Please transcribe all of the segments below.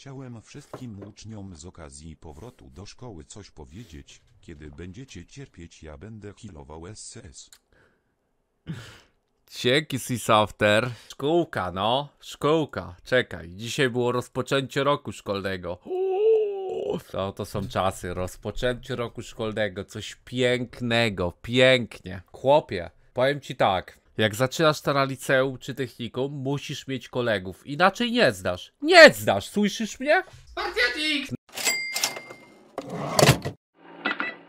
Chciałem wszystkim uczniom z okazji powrotu do szkoły coś powiedzieć. Kiedy będziecie cierpieć, ja będę healował SS. Dzięki, Seasafter. Szkółka, no. Szkółka. Czekaj. Dzisiaj było rozpoczęcie roku szkolnego. To, to są czasy. Rozpoczęcie roku szkolnego. Coś pięknego. Pięknie. Chłopie, powiem ci tak. Jak zaczynasz liceum czy techniką, musisz mieć kolegów. Inaczej nie zdasz. Nie zdasz, słyszysz mnie? Spartiatik!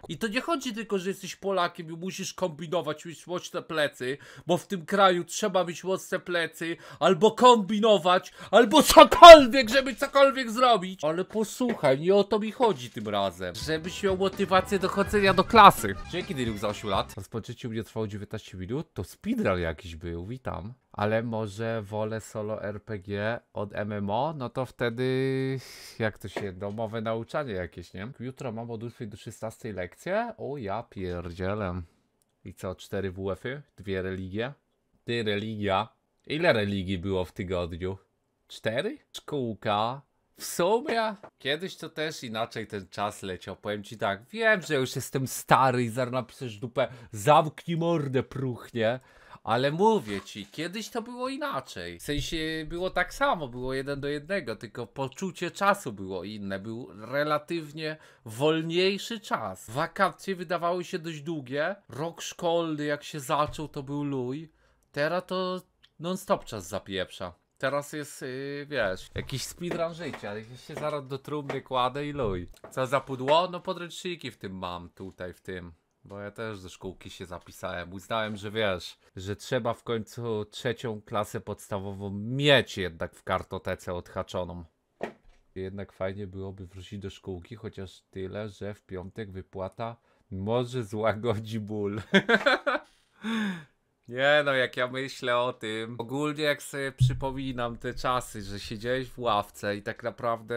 I to nie chodzi tylko, że jesteś Polakiem i musisz kombinować, mieć mocne plecy, bo w tym kraju trzeba mieć mocne plecy, albo kombinować, albo cokolwiek, żeby cokolwiek zrobić. Ale posłuchaj, nie o to mi chodzi tym razem. Żebyś miał motywację do chodzenia do klasy. Dzięki Dyliuk za 8 lat. Rozpoczęcie u mnie trwało 19 minut, to speedrun jakiś był, witam ale może wolę solo RPG od MMO, no to wtedy jak to się, domowe nauczanie jakieś, nie? Jutro mam od 8 do 16 lekcję? O ja pierdzielę. I co, cztery WF-y? Dwie religie? Ty religia. Ile religii było w tygodniu? Cztery? Szkółka. W sumie, kiedyś to też inaczej ten czas leciał. Powiem ci tak, wiem, że już jestem stary i zaraz napiszesz dupę, zamknij mordę, pruchnie. Ale mówię ci, kiedyś to było inaczej. W sensie było tak samo, było jeden do jednego, tylko poczucie czasu było inne. Był relatywnie wolniejszy czas. Wakacje wydawały się dość długie. Rok szkolny, jak się zaczął, to był luj. Teraz to non-stop czas zapieprza. Teraz jest, yy, wiesz, jakiś speedrun życia. Ja się zaraz do trumny kładę i luj. Co za pudło? No podręczniki w tym mam tutaj, w tym. Bo ja też do szkółki się zapisałem. Uznałem, że wiesz, że trzeba w końcu trzecią klasę podstawową mieć jednak w kartotece odhaczoną. Jednak fajnie byłoby wrócić do szkółki, chociaż tyle, że w piątek wypłata może złagodzi ból. Nie no, jak ja myślę o tym, ogólnie jak sobie przypominam te czasy, że siedziałeś w ławce i tak naprawdę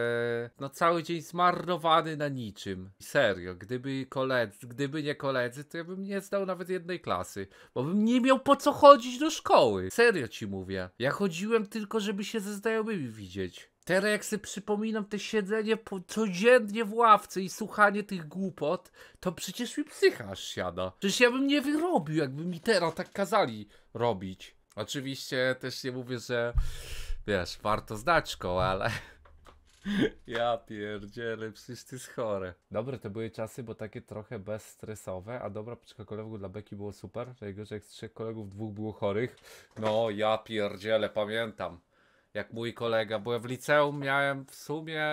no cały dzień zmarnowany na niczym. Serio, gdyby koledzy, gdyby nie koledzy, to ja bym nie zdał nawet jednej klasy, bo bym nie miał po co chodzić do szkoły. Serio ci mówię. Ja chodziłem tylko, żeby się ze znajomymi widzieć. Teraz jak sobie przypominam te siedzenie po, codziennie w ławce i słuchanie tych głupot, to przecież mi psycha aż siada. Przecież ja bym nie wyrobił, jakby mi teraz tak kazali robić. Oczywiście też nie mówię, że wiesz, warto zdać szkołę, ale... Ja pierdzielę, przecież ty jest chore. Dobre to były czasy, bo takie trochę bezstresowe, a dobra paczka kolegów dla Beki było super, najgorzej jak z trzech kolegów dwóch było chorych. No ja pierdzielę, pamiętam jak mój kolega. Bo ja w liceum, miałem w sumie,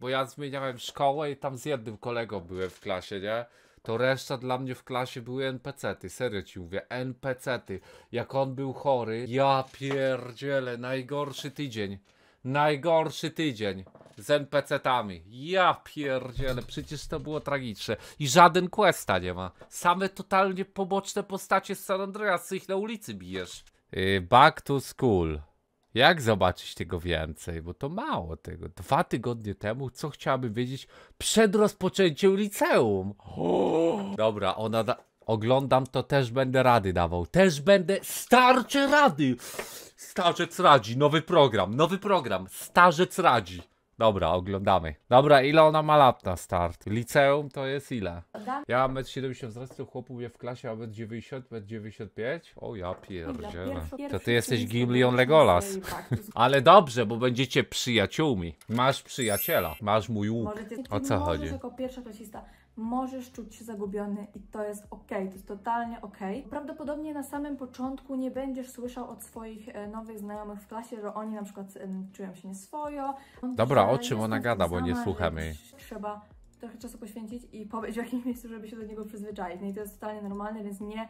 bo ja zmieniałem szkołę i tam z jednym kolegą byłem w klasie, nie? To reszta dla mnie w klasie były NPC-ty, serio ci mówię, NPC-ty. Jak on był chory, ja pierdzielę, najgorszy tydzień. Najgorszy tydzień z NPC-tami. Ja pierdzielę, przecież to było tragiczne. I żaden questa nie ma. Same totalnie poboczne postacie z San Andreas, ich na ulicy bijesz. Y, back to school. Jak zobaczyć tego więcej? Bo to mało tego. Dwa tygodnie temu, co chciałabym wiedzieć przed rozpoczęciem liceum. Dobra, ona da... Oglądam, to też będę rady dawał. Też będę starcze rady. Starzec radzi, nowy program, nowy program. Starzec radzi. Dobra, oglądamy. Dobra, ile ona ma lat na start? Liceum to jest ile? Ja mam 1,70 70 wzrostu, chłopów je w klasie, a 90, m, 95 O ja pierdzielę. To ty jesteś Gimli on Legolas. Tak. Ale dobrze, bo będziecie przyjaciółmi. Masz przyjaciela, masz mój łuk. O co chodzi? jako pierwsza klasista możesz czuć się zagubiony i to jest ok, to jest totalnie ok. Prawdopodobnie na samym początku nie będziesz słyszał od swoich e, nowych znajomych w klasie, że oni na przykład czują się nieswojo. Dobra, o czym ona gada, bo nie słuchamy. Trzeba trochę czasu poświęcić i powiedzieć w jakim miejscu, żeby się do niego przyzwyczaić. No i to jest totalnie normalne, więc nie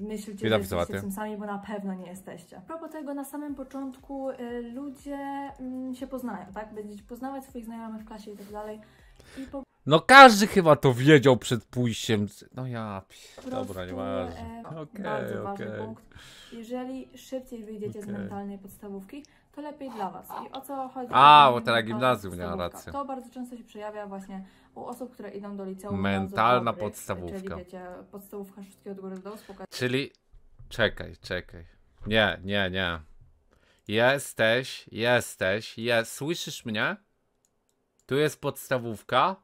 myślcie, że jesteście tym sami, bo na pewno nie jesteście. A propos tego, na samym początku e, ludzie mm, się poznają, tak? Będziecie poznawać swoich znajomych w klasie i tak dalej. I po... No każdy chyba to wiedział przed pójściem. No ja. Dobra, nie ważne. E, okej, okay, Jeżeli szybciej wyjdziecie okay. z mentalnej podstawówki, to lepiej dla was. I o co chodzi? A, o teraz gimnazjum miała rację. To bardzo często się przejawia właśnie u osób, które idą do liceum. Mentalna podstawówka. Czyli wiecie, podstawówka od góry do dołu, spokojnie. Czyli czekaj, czekaj. Nie, nie, nie. Jesteś, jesteś, jest. Słyszysz mnie? Tu jest podstawówka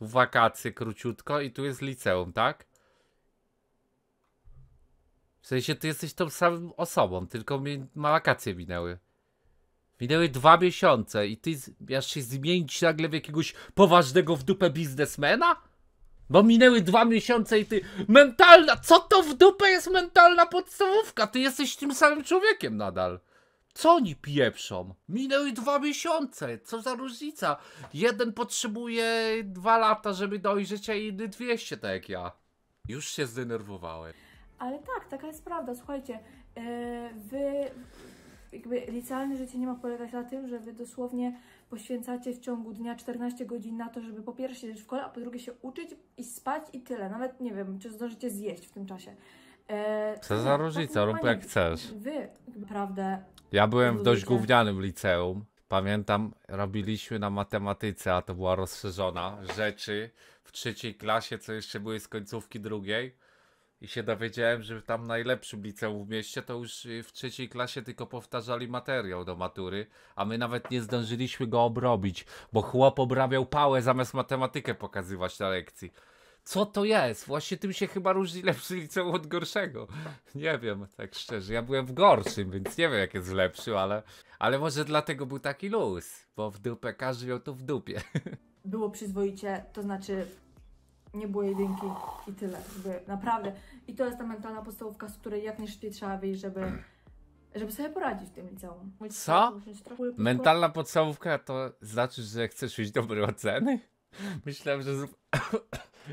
wakacje króciutko i tu jest liceum, tak? W sensie ty jesteś tą samą osobą, tylko mi wakacje minęły. Minęły dwa miesiące i ty miasz się zmienić nagle w jakiegoś poważnego w dupę biznesmena? Bo minęły dwa miesiące i ty... Mentalna! Co to w dupę jest mentalna podstawówka? Ty jesteś tym samym człowiekiem nadal. Co oni pieprzą? Minęły dwa miesiące, co za różnica? Jeden potrzebuje dwa lata, żeby dojrzeć, a inny 200, tak jak ja. Już się zdenerwowałem. Ale tak, taka jest prawda, słuchajcie, yy, wy... Jakby licealne życie nie ma polegać na tym, że wy dosłownie poświęcacie w ciągu dnia 14 godzin na to, żeby po pierwsze siedzieć w szkole, a po drugie się uczyć i spać i tyle. Nawet nie wiem, czy zdążycie zjeść w tym czasie. Eee, Co za no, różnica, tak, rób jak chcesz. Wy naprawdę ja byłem w dość gównianym liceum. Pamiętam, robiliśmy na matematyce, a to była rozszerzona, rzeczy w trzeciej klasie, co jeszcze były z końcówki drugiej. I się dowiedziałem, że tam najlepszym liceum w mieście to już y, w trzeciej klasie tylko powtarzali materiał do matury, a my nawet nie zdążyliśmy go obrobić, bo chłop obrabiał pałę zamiast matematykę pokazywać na lekcji co to jest? Właśnie tym się chyba różni lepszy liceum od gorszego. Nie wiem, tak szczerze. Ja byłem w gorszym, więc nie wiem, jak jest lepszy, ale, ale może dlatego był taki luz, bo w dupę każdy miał to w dupie. Było przyzwoicie, to znaczy nie było jedynki i tyle. Jakby, naprawdę. I to jest ta mentalna podstawówka, z której jak najszybciej trzeba wyjść, żeby, żeby sobie poradzić w tym liceum. Co? Mentalna podstawówka to znaczy, że chcesz mieć dobre oceny? Myślałem, że...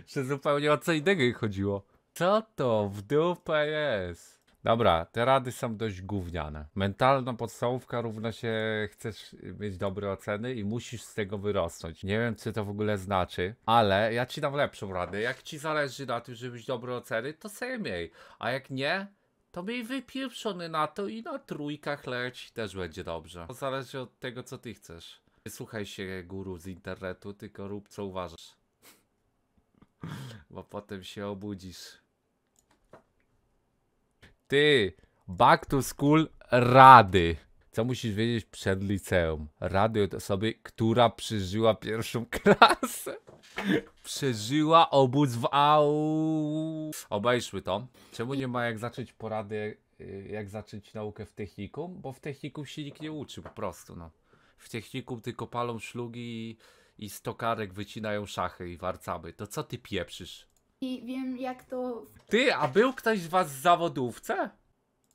że zupełnie o co innego chodziło. Co to w dupę jest? Dobra, te rady są dość gówniane. Mentalna podstawówka równa się chcesz mieć dobre oceny i musisz z tego wyrosnąć. Nie wiem, co to w ogóle znaczy, ale ja ci dam lepszą radę. Jak ci zależy na tym, żeby mieć dobre oceny, to sobie miej. A jak nie, to miej wypieprzony na to i na trójkach leć też będzie dobrze. To zależy od tego, co ty chcesz. Nie słuchaj się guru z internetu, tylko rób co uważasz. Bo potem się obudzisz. Ty, back to school rady. Co musisz wiedzieć przed liceum? Rady od osoby, która przeżyła pierwszą klasę. Przeżyła obóz w au. Obejrzmy to. Czemu nie ma jak zacząć porady, y, jak zacząć naukę w technikum? Bo w technikum się nikt nie uczy po prostu, no. W technikum tylko palą szlugi i i stokarek wycinają szachy i warcaby, to co ty pieprzysz? I wiem jak to... Ty, a był ktoś z was w zawodówce?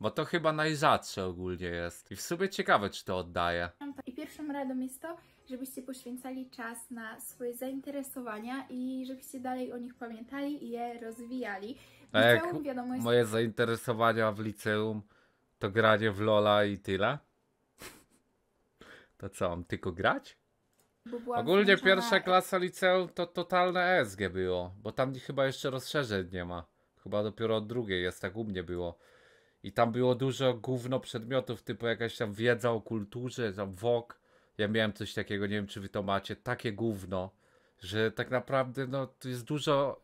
Bo to chyba najrzadsze ogólnie jest. I w sumie ciekawe, czy to oddaje. I pierwszym radą jest to, żebyście poświęcali czas na swoje zainteresowania i żebyście dalej o nich pamiętali i je rozwijali. W liceum, wiadomo, jest... Moje zainteresowania w liceum to granie w Lola i tyle. To co, mam tylko grać? Ogólnie pierwsza klasa liceum to totalne ESG było, bo tam chyba jeszcze rozszerzeń nie ma. Chyba dopiero od drugiej jest, tak u mnie było. I tam było dużo gówno przedmiotów, typu jakaś tam wiedza o kulturze, tam wok. Ja miałem coś takiego, nie wiem czy wy to macie, takie gówno, że tak naprawdę no, tu jest dużo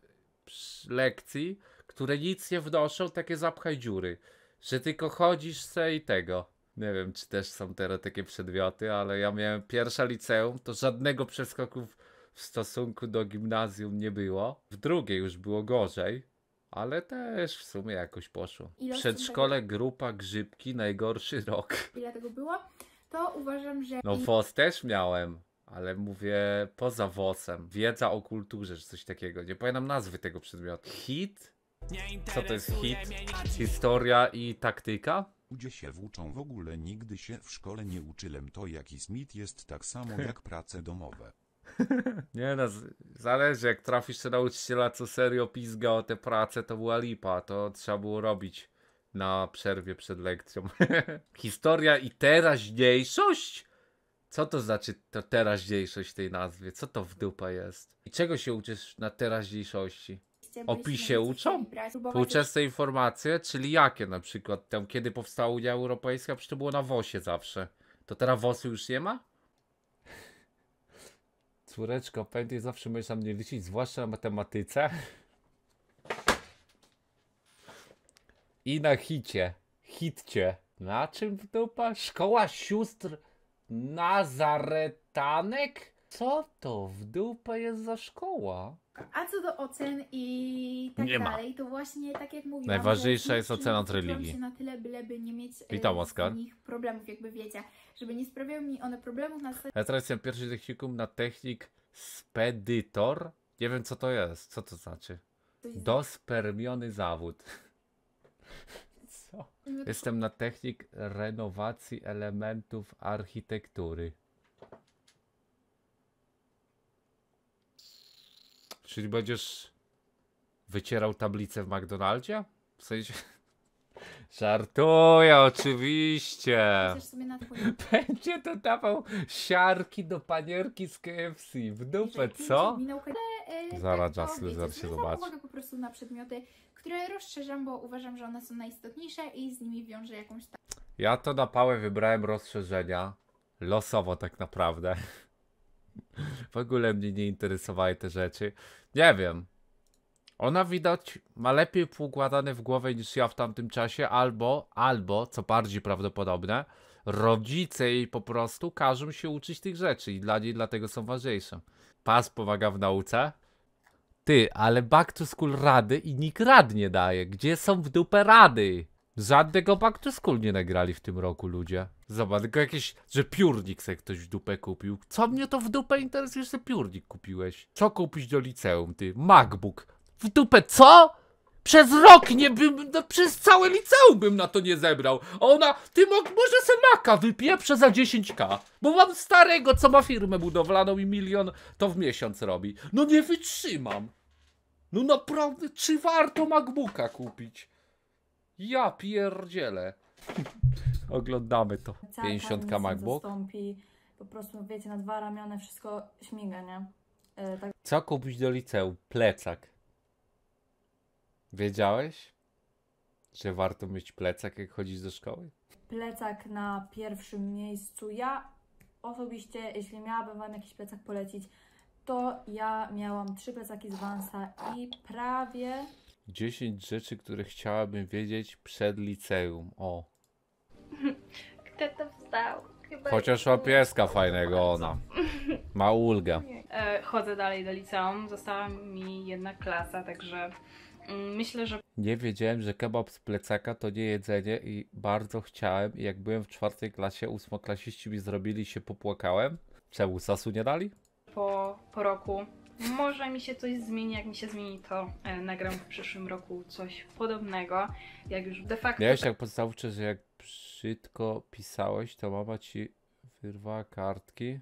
lekcji, które nic nie wnoszą, takie zapchaj dziury. Że tylko chodzisz se i tego. Nie wiem, czy też są teraz takie przedmioty, ale ja miałem pierwsze liceum, to żadnego przeskoku w stosunku do gimnazjum nie było. W drugiej już było gorzej, ale też w sumie jakoś poszło. Ile Przedszkole tego... grupa grzybki najgorszy rok. Ile tego było? To uważam, że. No WOS też miałem, ale mówię poza WOSem. Wiedza o kulturze czy coś takiego. Nie pamiętam nazwy tego przedmiotu. Hit? Co to jest hit? Historia i taktyka? Ludzie się włóczą w ogóle nigdy się w szkole nie uczyłem to jaki Smith jest tak samo jak prace domowe. Nie no, zależy jak trafisz się nauczyciela co serio pizga o te prace to była lipa, to trzeba było robić na przerwie przed lekcją. Historia i teraźniejszość? Co to znaczy to teraźniejszość tej nazwie? Co to w dupa jest? I czego się uczysz na teraźniejszości? opisie uczą? Współczesne informacje, czyli jakie na przykład? Tam kiedy powstała Unia Europejska, przecież to było na WOSie zawsze. To teraz WOSu już nie ma? Córeczko, pamiętaj, zawsze możesz na mnie liczyć, zwłaszcza na matematyce. I na hicie. Hitcie. Na czym w dupa? Szkoła sióstr Nazaretanek? Co to w dupę jest za szkoła? A co do ocen i tak Nie ma. dalej, to właśnie tak jak mówiłam... Najważniejsza jest ocena od religii. się na tyle, byleby nie mieć e, Witam, Oskar. nich problemów, jakby wiecie. Żeby nie sprawiały mi one problemów na Ja teraz jestem pierwszy technikum na technik spedytor. Nie wiem co to jest, co to znaczy. Dospermiony zawód. Co? No jestem na technik renowacji elementów architektury. Czyli będziesz wycierał tablicę w McDonaldzie? W sensie... Żartuję, oczywiście. Będzie to dawał siarki do panierki z KFC. W dupę, co? E, zaraz tak, Jasny, zaraz się zobaczy. uwagę po prostu na przedmioty, które rozszerzam, bo uważam, że one są najistotniejsze i z nimi wiąże jakąś... Ja to na pałę wybrałem rozszerzenia. Losowo tak naprawdę. W ogóle mnie nie interesowały te rzeczy. Nie wiem. Ona widać ma lepiej poukładane w głowie niż ja w tamtym czasie, albo, albo, co bardziej prawdopodobne, rodzice jej po prostu każą się uczyć tych rzeczy i dla niej dlatego są ważniejsze. Pas pomaga w nauce. Ty, ale back to school rady i nikt rad nie daje. Gdzie są w dupę rady? Żadnego back to school nie nagrali w tym roku ludzie. Zobacz, tylko jakieś, że piórnik sobie ktoś w dupę kupił. Co mnie to w dupę interesuje, że piórnik kupiłeś? Co kupić do liceum, ty? MacBook. W dupę co? Przez rok nie bym, no, przez całe liceum bym na to nie zebrał. A ona, ty mo może se maka wypieprze za 10k. Bo mam starego, co ma firmę budowlaną i milion to w miesiąc robi. No nie wytrzymam. No naprawdę, czy warto MacBooka kupić? Ja pierdzielę. Oglądamy to. 50 MacBook. Zastąpi, po prostu wiecie, na dwa ramiona wszystko śmiga, nie? E, tak. Co kupić do liceum? Plecak. Wiedziałeś, że warto mieć plecak, jak chodzisz do szkoły? Plecak na pierwszym miejscu. Ja osobiście, jeśli miałabym wam jakiś plecak polecić, to ja miałam trzy plecaki z Vansa i prawie 10 rzeczy, które chciałabym wiedzieć przed liceum. O. Kto wstał? Chyba Chociaż ma pieska fajnego ona. Ma ulgę. E, Chodzę dalej do liceum, została mi jedna klasa, także mm, myślę, że Nie wiedziałem, że kebab z plecaka to nie jedzenie i bardzo chciałem. jak byłem w czwartej klasie, ósmoklasiści mi zrobili się popłakałem. Czemu sasu nie dali? po, po roku może mi się coś zmieni. Jak mi się zmieni, to e, nagram w przyszłym roku coś podobnego. Jak już de facto. Miałeś tak podstawówcze, że jak brzydko pisałeś, to mama ci wyrwała kartki.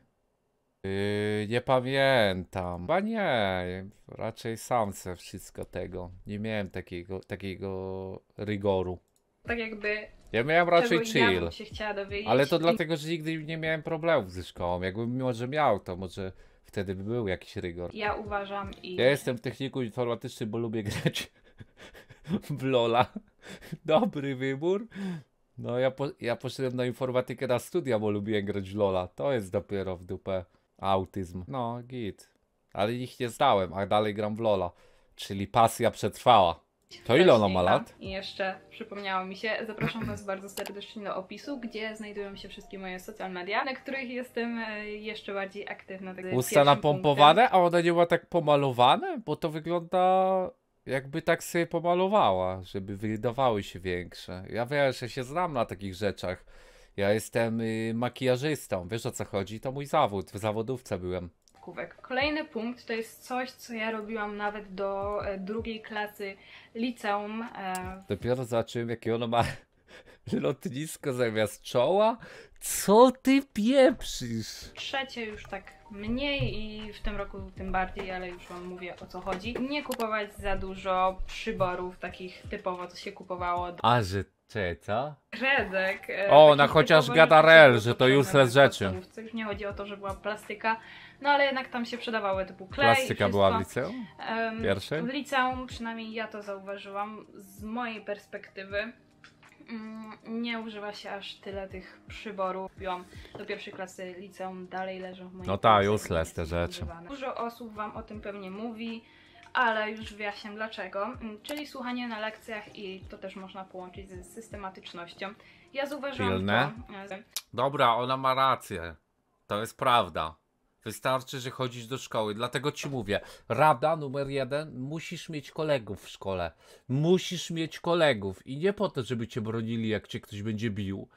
Yy, nie pamiętam. Chyba nie. Raczej sam wszystko tego. Nie miałem takiego, takiego rygoru. Tak jakby ja miałem raczej chill. Ja ale to dlatego, że nigdy nie miałem problemów ze szkołą. Jakbym może miał, to może wtedy by był jakiś rygor. Ja uważam i. Ja jestem w techniku informatycznym, bo lubię grać w Lola. Dobry wybór. No ja, po, ja poszedłem na informatykę na studia, bo lubiłem grać w Lola. To jest dopiero w dupę autyzm. No, git. Ale ich nie zdałem, a dalej gram w Lola. Czyli pasja przetrwała. To ile ona ma lat? I jeszcze przypomniało mi się, zapraszam Was bardzo serdecznie do opisu, gdzie znajdują się wszystkie moje social media, na których jestem e, jeszcze bardziej aktywna. Tak Usta napompowane, punktem. a one nie ma tak pomalowane? Bo to wygląda jakby tak sobie pomalowała, żeby wydawały się większe. Ja wiem, że się znam na takich rzeczach. Ja jestem y, makijażystą, wiesz o co chodzi? To mój zawód, w zawodówce byłem. Kolejny punkt to jest coś, co ja robiłam nawet do e, drugiej klasy liceum. E, Dopiero zobaczyłem, jakie ono ma Lotnisko zamiast czoła? Co ty pieprzysz? Trzecie już tak mniej i w tym roku tym bardziej, ale już wam mówię o co chodzi. Nie kupować za dużo przyborów takich typowo, co się kupowało. A, że Czeta? Redek. E, o, na chociaż gada że to już useless rzeczy. Już nie chodzi o to, że była plastyka, no ale jednak tam się przydawały typu klej Plastyka była w liceum? pierwsze W liceum, przynajmniej ja to zauważyłam z mojej perspektywy. Mm, nie używa się aż tyle tych przyborów. Byłam do pierwszej klasy liceum, dalej leżą w moim. No ta, useless te rzeczy. Używane. Dużo osób Wam o tym pewnie mówi, ale już wyjaśniam dlaczego. Mm, czyli słuchanie na lekcjach i to też można połączyć z systematycznością. Ja zauważyłam Pilne. to... E, Dobra, ona ma rację. To jest prawda. Wystarczy, że chodzisz do szkoły. Dlatego ci mówię, rada numer jeden, musisz mieć kolegów w szkole. Musisz mieć kolegów i nie po to, żeby cię bronili, jak cię ktoś będzie bił.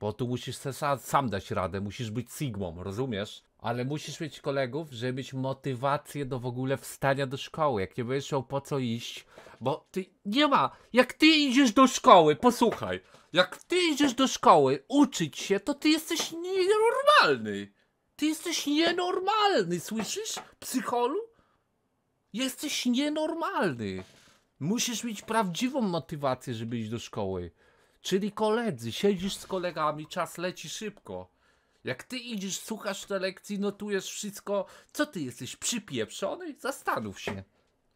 Bo tu musisz sam, sam dać radę, musisz być Sigmą, rozumiesz? Ale musisz mieć kolegów, żeby mieć motywację do w ogóle wstania do szkoły. Jak nie będziesz miał po co iść, bo ty nie ma. Jak ty idziesz do szkoły, posłuchaj, jak ty idziesz do szkoły uczyć się, to ty jesteś nienormalny. Ty jesteś nienormalny, słyszysz? Psycholu? Jesteś nienormalny. Musisz mieć prawdziwą motywację, żeby iść do szkoły. Czyli koledzy, siedzisz z kolegami, czas leci szybko. Jak ty idziesz, słuchasz te lekcji, notujesz wszystko, co ty jesteś przypieprzony? Zastanów się.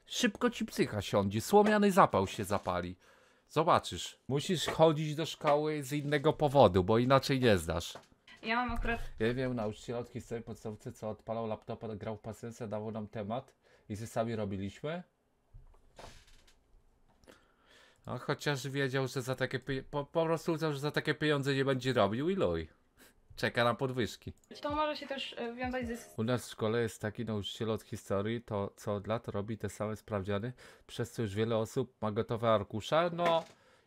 Szybko ci psycha siądzie, słomiany zapał się zapali. Zobaczysz, musisz chodzić do szkoły z innego powodu, bo inaczej nie zdasz. Ja mam akurat... Ja wiem, nauczyciel od historii podstawówce, co odpalał laptopa, grał w pasylce, dawał nam temat i ze sami robiliśmy. No, chociaż wiedział, że za takie pieniądze, po, po prostu że za takie pieniądze nie będzie robił i loj, Czeka na podwyżki. To może się też e, wiązać ze... U nas w szkole jest taki nauczyciel od historii, to co od lat robi te same sprawdziany, przez co już wiele osób ma gotowe arkusze, no...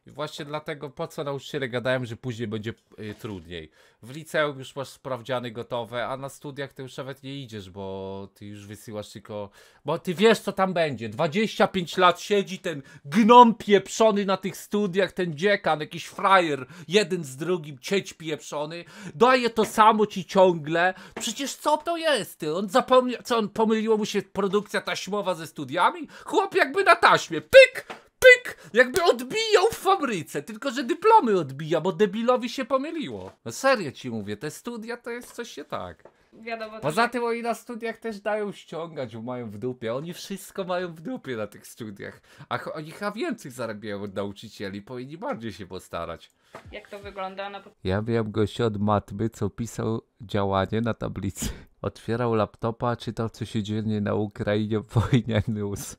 I właśnie dlatego po co nauczyciele gadałem, że później będzie y, trudniej. W liceum już masz sprawdziany gotowe, a na studiach ty już nawet nie idziesz, bo ty już wysyłasz tylko... Bo ty wiesz co tam będzie. 25 lat siedzi ten gnom pieprzony na tych studiach, ten dziekan, jakiś frajer, jeden z drugim, cieć pieprzony. Daje to samo ci ciągle. Przecież co to jest ty? On zapomniał, co on pomyliło mu się produkcja taśmowa ze studiami? Chłop jakby na taśmie, pyk! pyk! Jakby odbijał w fabryce, tylko że dyplomy odbija, bo debilowi się pomyliło. No serio ci mówię, te studia to jest coś się tak. Wiadomo, Poza tym oni na studiach też dają ściągać, bo mają w dupie. Oni wszystko mają w dupie na tych studiach. A oni chyba więcej zarabiają od nauczycieli, powinni bardziej się postarać jak to wygląda. Na... No ja miałem gościa od matmy, co pisał działanie na tablicy. Otwierał laptopa, czytał co się dzieje na Ukrainie w wojnie news.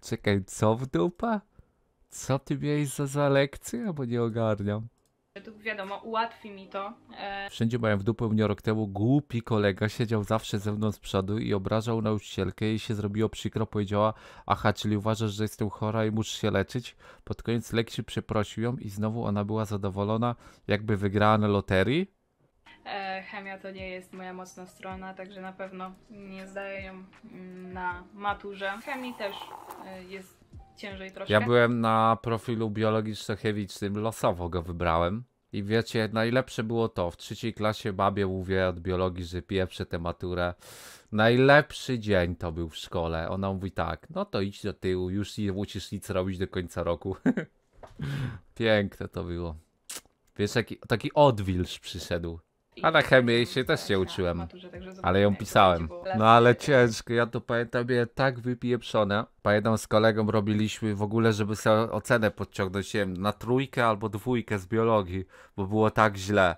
Czekaj, co w dupa? Co ty miałeś za, za lekcję? Bo nie ogarniam wiadomo, ułatwi mi to. E, Wszędzie mają w dupę mnie rok temu głupi kolega, siedział zawsze ze mną z przodu i obrażał nauczycielkę i się zrobiło przykro, powiedziała, aha, czyli uważasz, że jestem chora i musisz się leczyć? Pod koniec lekcji przeprosił ją i znowu ona była zadowolona, jakby wygrała na loterii. E, chemia to nie jest moja mocna strona, także na pewno nie zdaję ją mm, na maturze. Chemii też e, jest ciężej troszkę. Ja byłem na profilu biologiczno-chemicznym, losowo go wybrałem. I wiecie, najlepsze było to. W trzeciej klasie babie mówię od biologii, że pierwsze tę maturę. Najlepszy dzień to był w szkole. Ona mówi tak, no to idź do tyłu, już nie musisz nic robić do końca roku. Piękne to było. Wiesz, taki, taki odwilż przyszedł. A tak na chemię się też się uczyłem, ale ją pisałem. No ale ciężko, ja to pamiętam, je tak wypieprzone. Pamiętam z kolegą robiliśmy w ogóle, żeby sobie ocenę podciągnąć, nie wiem, na trójkę albo dwójkę z biologii, bo było tak źle.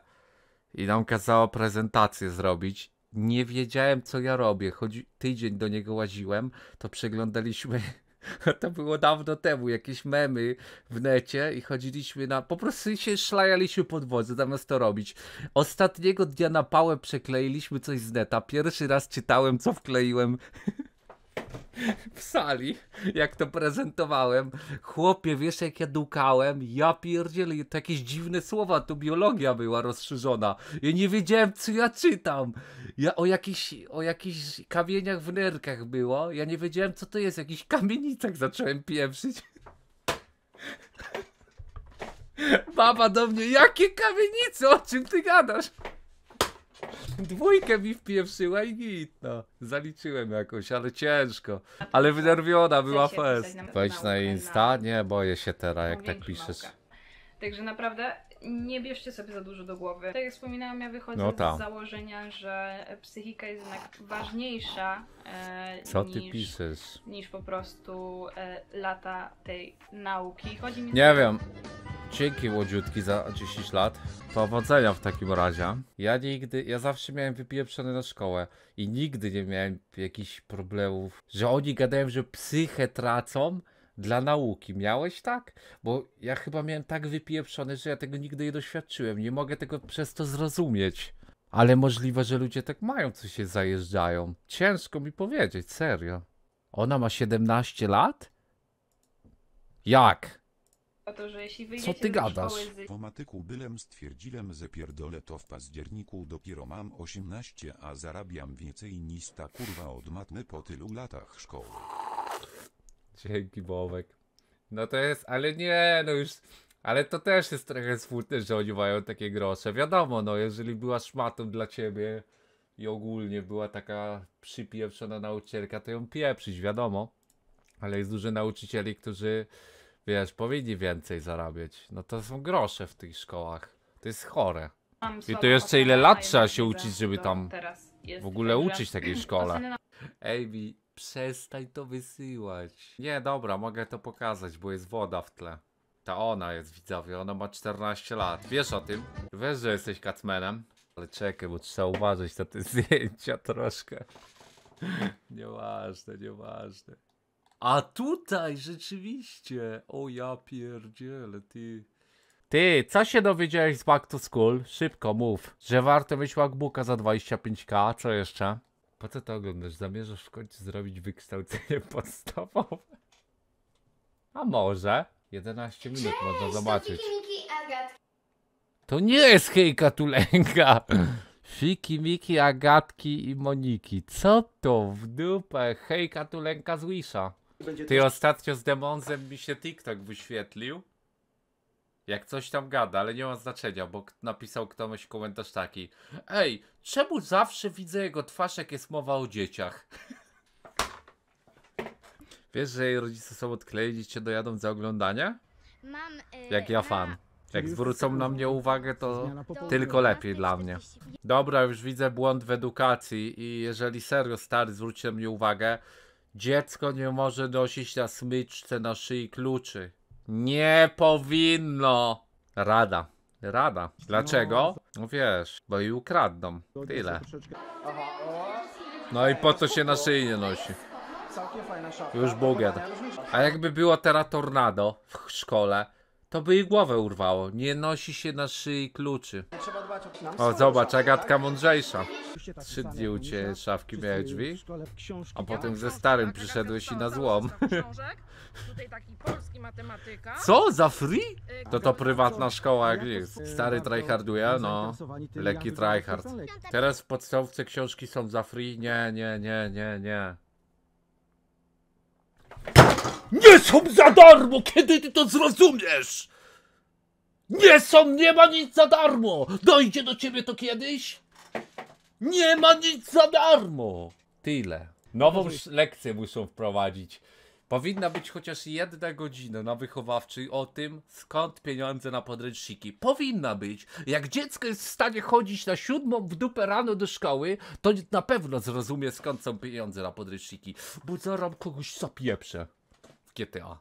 I nam kazało prezentację zrobić. Nie wiedziałem, co ja robię. Choć Tydzień do niego łaziłem, to przeglądaliśmy to było dawno temu, jakieś memy w necie i chodziliśmy na, po prostu się szlajaliśmy pod wodę zamiast to robić. Ostatniego dnia na pałę przekleiliśmy coś z neta, pierwszy raz czytałem co wkleiłem w sali, jak to prezentowałem. Chłopie, wiesz jak ja dukałem? Ja pierdzielę, to jakieś dziwne słowa, tu biologia była rozszerzona. Ja nie wiedziałem, co ja czytam. Ja o jakichś, o jakichś kamieniach w nerkach było. Ja nie wiedziałem, co to jest. O jakichś kamienicach zacząłem pieprzyć. Baba do mnie, jakie kamienice, o czym ty gadasz? Dwójkę mi wpieprzyła i git, no. Zaliczyłem jakoś, ale ciężko. Ale wynerwiona była fest. Wejdź na Insta? Nie, boję się teraz, jak tak piszesz. Także naprawdę nie bierzcie sobie za dużo do głowy. Tak jak wspominałam, ja wychodzę no z tak. założenia, że psychika jest jednak ważniejsza e, Co niż, ty piszesz? niż po prostu e, lata tej nauki. Chodzi mi nie wiem. Dzięki Łodziutki za 10 lat. Powodzenia w takim razie. Ja nigdy, ja zawsze miałem wypieprzone na szkołę i nigdy nie miałem jakichś problemów, że oni gadają, że psychę tracą dla nauki. Miałeś tak? Bo ja chyba miałem tak wypieprzone, że ja tego nigdy nie doświadczyłem. Nie mogę tego przez to zrozumieć. Ale możliwe, że ludzie tak mają, co się zajeżdżają. Ciężko mi powiedzieć, serio. Ona ma 17 lat? Jak? o to, że jeśli wyjdziecie Co ty gadasz? szkoły z... Fomatyku bylem stwierdzilem ze pierdolę to w październiku dopiero mam 18, a zarabiam więcej niż ta kurwa od matmy po tylu latach szkoły. Dzięki Bobek. No to jest, ale nie, no już... Ale to też jest trochę smutne, że oni mają takie grosze. Wiadomo, no jeżeli była szmatą dla ciebie i ogólnie była taka przypieprzona nauczycielka, to ją pieprzyć, wiadomo. Ale jest dużo nauczycieli, którzy wiesz, powinni więcej zarabiać. No to są grosze w tych szkołach. To jest chore. I to jeszcze ile lat trzeba się uczyć, żeby tam w ogóle tak, uczyć takiej szkole. Amy, przestań to wysyłać. Nie, dobra, mogę to pokazać, bo jest woda w tle. Ta ona jest, widzowie, ona ma 14 lat. Wiesz o tym? Wiesz, że jesteś Catmanem? Ale czekaj, bo trzeba uważać na te zdjęcia troszkę. Nieważne, nieważne. A tutaj rzeczywiście, o ja pierdzielę, ty. Ty, co się dowiedziałeś z Back to School? Szybko mów, że warto mieć MacBooka za 25k, co jeszcze? Po co to oglądasz? Zamierzasz w końcu zrobić wykształcenie podstawowe? A może? 11 minut Cześć, można zobaczyć. To nie jest hejka tulęga! Fiki, Miki, Agatki i Moniki. Co to w dupę? Hejka tulęga z Wisha. Będzie Ty to... ostatnio z Demonzem mi się TikTok wyświetlił. Jak coś tam gada, ale nie ma znaczenia, bo napisał ktoś komentarz taki Ej, czemu zawsze widzę jego twarz, jak jest mowa o dzieciach? Wiesz, że jej rodzice są odklejeni, cię dojadą za oglądania? Mam... Yy, jak ja fan. Jak zwrócą na mnie uwagę, to tylko lepiej dla mnie. Dobra, już widzę błąd w edukacji i jeżeli serio, stary, na mnie uwagę, Dziecko nie może nosić na smyczce na szyi kluczy. Nie powinno! Rada. Rada. Dlaczego? No, no wiesz, bo i ukradną. Tyle. No i po co się na szyi nie nosi? Już buger. A jakby było teraz tornado w szkole, to by jej głowę urwało. Nie nosi się na szyi kluczy. O, zobacz, Agatka tak? mądrzejsza. Tak Trzy dni u ciebie szafki drzwi, a potem ze starym przyszedłeś i na złom. Co? Za free? Y, to to prywatna szkoła jak jest. Stary tryharduje, no. Lekki tryhard. Teraz w podstawce książki są za free? Nie, nie, nie, nie, nie. Nie są za darmo, kiedy ty to zrozumiesz? Nie są, nie ma nic za darmo. Dojdzie do ciebie to kiedyś? Nie ma nic za darmo. Tyle. Nową lekcję muszą wprowadzić. Powinna być chociaż jedna godzina na wychowawczej o tym, skąd pieniądze na podręczniki. Powinna być. Jak dziecko jest w stanie chodzić na siódmą w dupę rano do szkoły, to na pewno zrozumie skąd są pieniądze na podręczniki. Bo zaraz kogoś zapieprze w GTA.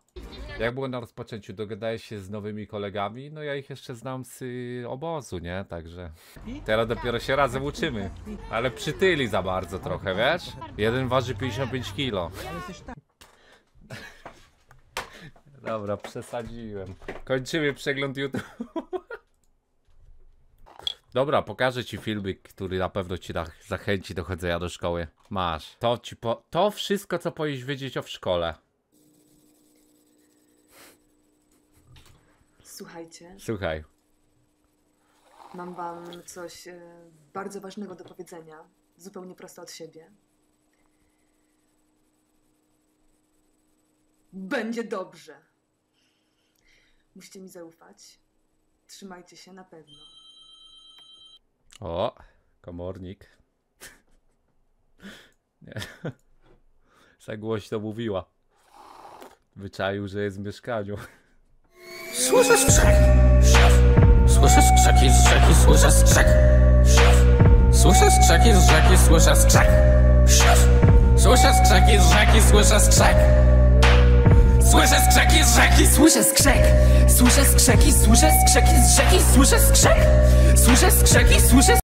Jak było na rozpoczęciu, dogadałeś się z nowymi kolegami? No ja ich jeszcze znam z y, obozu, nie? Także teraz dopiero się razem uczymy. Ale przytyli za bardzo trochę, wiesz? Jeden waży 55 kilo. Dobra, przesadziłem. Kończymy przegląd YouTube. Dobra, pokażę ci filmik, który na pewno ci zachęci do chodzenia do szkoły. Masz. To ci po... To wszystko, co powinieneś wiedzieć o w szkole. Słuchajcie, Słuchaj. mam wam coś e, bardzo ważnego do powiedzenia, zupełnie prosto od siebie. Będzie dobrze. Musicie mi zaufać. Trzymajcie się na pewno. O, komornik. Nie. Za głośno mówiła. Wyczaił, że jest w mieszkaniu. Słyszę skrzek! Słyszę skrzeki z rzeki, słyszę skrzek! Słyszę skrzeki z rzeki, słyszę skrzek! Słyszę skrzeki z rzeki, słyszę skrzek! Słyszę skrzeki z rzeki, słyszę skrzek Słyszę skrzeki, słyszę skrzeki z rzeki, słyszę skrzek Słyszę skrzeki, słyszę